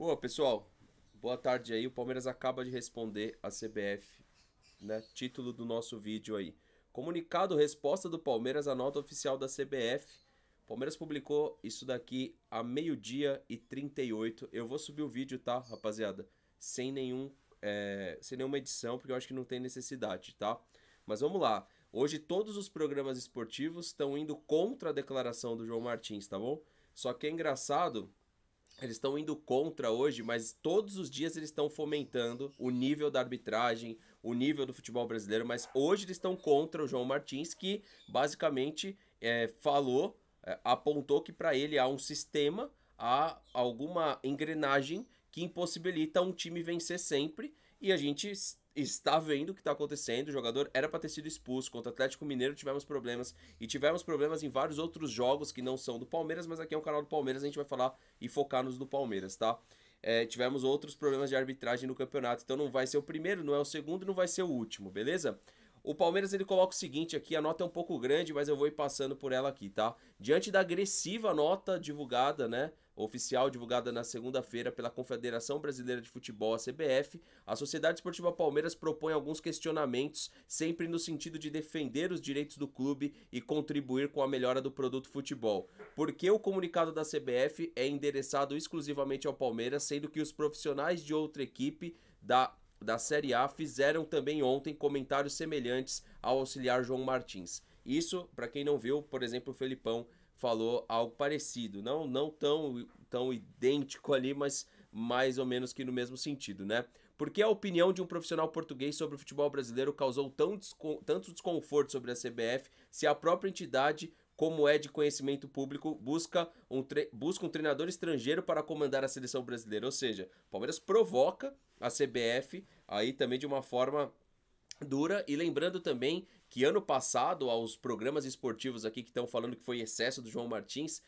Pô, pessoal, boa tarde aí. O Palmeiras acaba de responder a CBF, né? Título do nosso vídeo aí. Comunicado resposta do Palmeiras à nota oficial da CBF. O Palmeiras publicou isso daqui a meio-dia e 38. Eu vou subir o vídeo, tá, rapaziada? Sem nenhum é, sem nenhuma edição, porque eu acho que não tem necessidade, tá? Mas vamos lá. Hoje todos os programas esportivos estão indo contra a declaração do João Martins, tá bom? Só que é engraçado eles estão indo contra hoje, mas todos os dias eles estão fomentando o nível da arbitragem, o nível do futebol brasileiro, mas hoje eles estão contra o João Martins, que basicamente é, falou, é, apontou que para ele há um sistema, há alguma engrenagem que impossibilita um time vencer sempre, e a gente está vendo o que está acontecendo. O jogador era para ter sido expulso. Contra o Atlético Mineiro tivemos problemas. E tivemos problemas em vários outros jogos que não são do Palmeiras, mas aqui é um canal do Palmeiras, a gente vai falar e focar nos do Palmeiras, tá? É, tivemos outros problemas de arbitragem no campeonato, então não vai ser o primeiro, não é o segundo, não vai ser o último, beleza? O Palmeiras ele coloca o seguinte aqui, a nota é um pouco grande, mas eu vou ir passando por ela aqui, tá? Diante da agressiva nota divulgada, né, oficial divulgada na segunda-feira pela Confederação Brasileira de Futebol, a CBF, a Sociedade Esportiva Palmeiras propõe alguns questionamentos, sempre no sentido de defender os direitos do clube e contribuir com a melhora do produto futebol. Porque o comunicado da CBF é endereçado exclusivamente ao Palmeiras, sendo que os profissionais de outra equipe da da Série A fizeram também ontem comentários semelhantes ao auxiliar João Martins. Isso, para quem não viu, por exemplo, o Felipão falou algo parecido, não não tão tão idêntico ali, mas mais ou menos que no mesmo sentido, né? Porque a opinião de um profissional português sobre o futebol brasileiro causou tão tanto desconforto sobre a CBF se a própria entidade como é de conhecimento público, busca um, busca um treinador estrangeiro para comandar a seleção brasileira. Ou seja, o Palmeiras provoca a CBF aí também de uma forma dura e lembrando também que ano passado, aos programas esportivos aqui que estão falando que foi excesso do João Martins,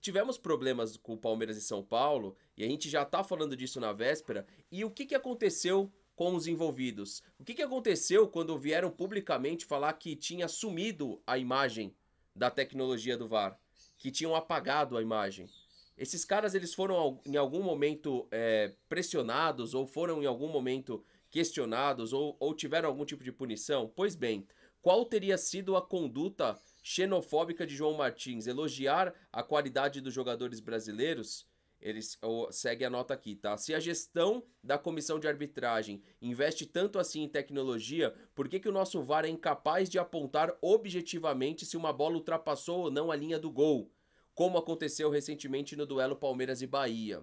tivemos problemas com o Palmeiras e São Paulo, e a gente já está falando disso na véspera, e o que, que aconteceu com os envolvidos? O que, que aconteceu quando vieram publicamente falar que tinha sumido a imagem da tecnologia do VAR? Que tinham apagado a imagem? Esses caras eles foram em algum momento é, pressionados ou foram em algum momento questionados ou, ou tiveram algum tipo de punição? Pois bem, qual teria sido a conduta xenofóbica de João Martins? Elogiar a qualidade dos jogadores brasileiros? Eles segue a nota aqui, tá? Se a gestão da comissão de arbitragem investe tanto assim em tecnologia, por que, que o nosso VAR é incapaz de apontar objetivamente se uma bola ultrapassou ou não a linha do gol? Como aconteceu recentemente no duelo Palmeiras e Bahia.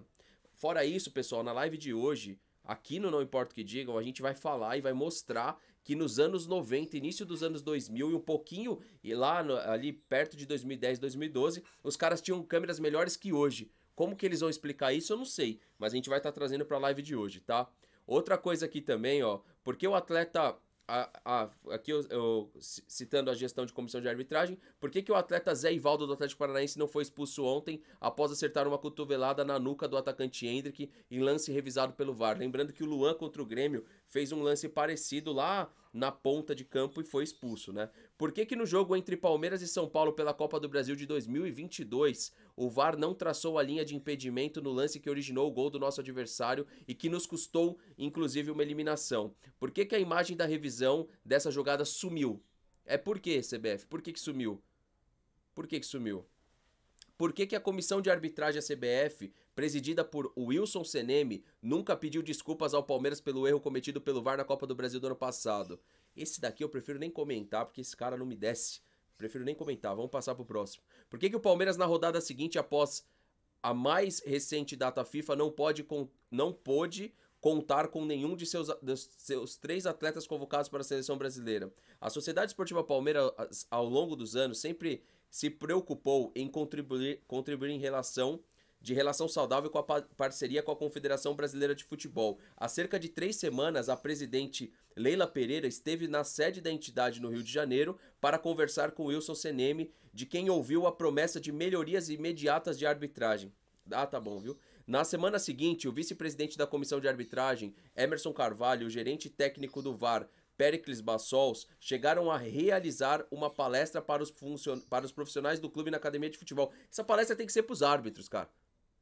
Fora isso, pessoal, na live de hoje, Aqui no Não Importa o que Digam, a gente vai falar e vai mostrar que nos anos 90, início dos anos 2000 e um pouquinho e lá no, ali perto de 2010, 2012, os caras tinham câmeras melhores que hoje. Como que eles vão explicar isso, eu não sei, mas a gente vai estar tá trazendo para a live de hoje, tá? Outra coisa aqui também, ó, porque o atleta a, a, aqui eu, eu, citando a gestão de comissão de arbitragem, por que, que o atleta Zé Ivaldo do Atlético Paranaense não foi expulso ontem após acertar uma cotovelada na nuca do atacante Hendrick em lance revisado pelo VAR? Lembrando que o Luan contra o Grêmio fez um lance parecido lá na ponta de campo e foi expulso, né? Por que que no jogo entre Palmeiras e São Paulo pela Copa do Brasil de 2022, o VAR não traçou a linha de impedimento no lance que originou o gol do nosso adversário e que nos custou inclusive uma eliminação? Por que que a imagem da revisão dessa jogada sumiu? É por quê, CBF? Por que que sumiu? Por que que sumiu? Por que, que, a comissão de arbitragem, a CBF, presidida por Wilson Seneme, nunca pediu desculpas ao Palmeiras pelo erro cometido pelo VAR na Copa do Brasil do ano passado. Esse daqui eu prefiro nem comentar porque esse cara não me desce. Prefiro nem comentar, vamos passar pro próximo. Por que, que o Palmeiras na rodada seguinte, após a mais recente data FIFA, não pode, não pôde contar com nenhum de seus, de seus três atletas convocados para a seleção brasileira. A Sociedade Esportiva Palmeiras, ao longo dos anos, sempre se preocupou em contribuir, contribuir em relação de relação saudável com a parceria com a Confederação Brasileira de Futebol. Há cerca de três semanas, a presidente Leila Pereira esteve na sede da entidade no Rio de Janeiro para conversar com Wilson Seneme, de quem ouviu a promessa de melhorias imediatas de arbitragem. Ah, tá bom, viu? Na semana seguinte, o vice-presidente da comissão de arbitragem, Emerson Carvalho, o gerente técnico do VAR, Pericles Bassols, chegaram a realizar uma palestra para os, para os profissionais do clube na academia de futebol. Essa palestra tem que ser para os árbitros, cara.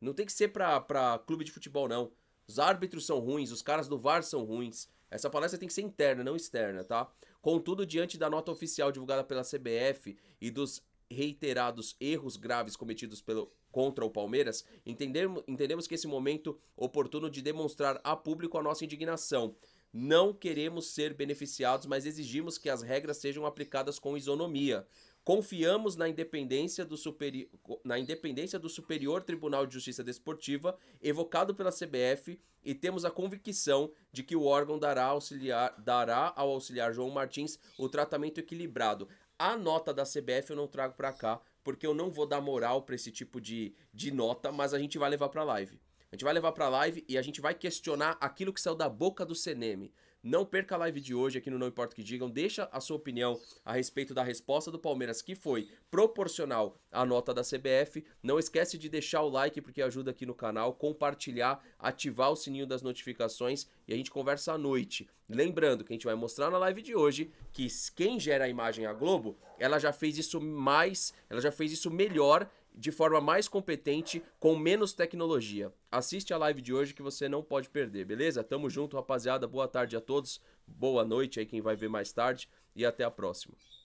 Não tem que ser pra, pra clube de futebol, não. Os árbitros são ruins, os caras do VAR são ruins. Essa palestra tem que ser interna, não externa, tá? Contudo, diante da nota oficial divulgada pela CBF e dos reiterados erros graves cometidos pelo, contra o Palmeiras, entendemos, entendemos que esse momento oportuno de demonstrar a público a nossa indignação. Não queremos ser beneficiados, mas exigimos que as regras sejam aplicadas com isonomia. Confiamos na independência, do superi... na independência do Superior Tribunal de Justiça Desportiva, evocado pela CBF, e temos a convicção de que o órgão dará, auxiliar... dará ao auxiliar João Martins o tratamento equilibrado. A nota da CBF eu não trago para cá, porque eu não vou dar moral para esse tipo de, de nota, mas a gente vai levar para live. A gente vai levar para live e a gente vai questionar aquilo que saiu da boca do Seneme. Não perca a live de hoje aqui no Não Importa o Que Digam. Deixa a sua opinião a respeito da resposta do Palmeiras, que foi proporcional à nota da CBF. Não esquece de deixar o like, porque ajuda aqui no canal, compartilhar, ativar o sininho das notificações e a gente conversa à noite. Lembrando que a gente vai mostrar na live de hoje que quem gera a imagem a Globo ela já fez isso mais, ela já fez isso melhor, de forma mais competente, com menos tecnologia. Assiste a live de hoje que você não pode perder, beleza? Tamo junto, rapaziada. Boa tarde a todos. Boa noite aí quem vai ver mais tarde e até a próxima.